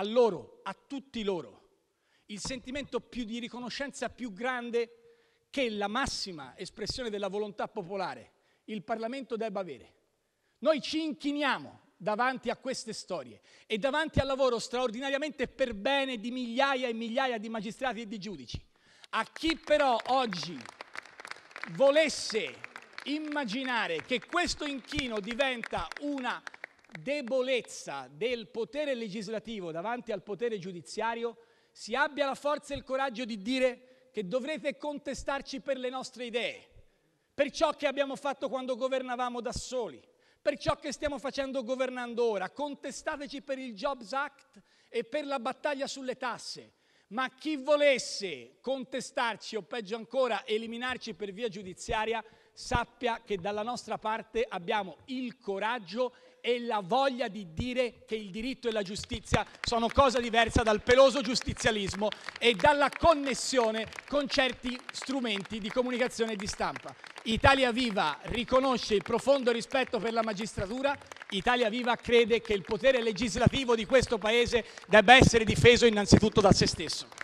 a loro, a tutti loro, il sentimento di riconoscenza più grande che la massima espressione della volontà popolare, il Parlamento, debba avere. Noi ci inchiniamo davanti a queste storie e davanti al lavoro straordinariamente per bene di migliaia e migliaia di magistrati e di giudici. A chi però oggi volesse immaginare che questo inchino diventa una debolezza del potere legislativo davanti al potere giudiziario si abbia la forza e il coraggio di dire che dovrete contestarci per le nostre idee, per ciò che abbiamo fatto quando governavamo da soli, per ciò che stiamo facendo governando ora. Contestateci per il Jobs Act e per la battaglia sulle tasse. Ma chi volesse contestarci o peggio ancora eliminarci per via giudiziaria, sappia che dalla nostra parte abbiamo il coraggio e la voglia di dire che il diritto e la giustizia sono cosa diversa dal peloso giustizialismo e dalla connessione con certi strumenti di comunicazione e di stampa. Italia Viva riconosce il profondo rispetto per la magistratura, Italia Viva crede che il potere legislativo di questo Paese debba essere difeso innanzitutto da se stesso.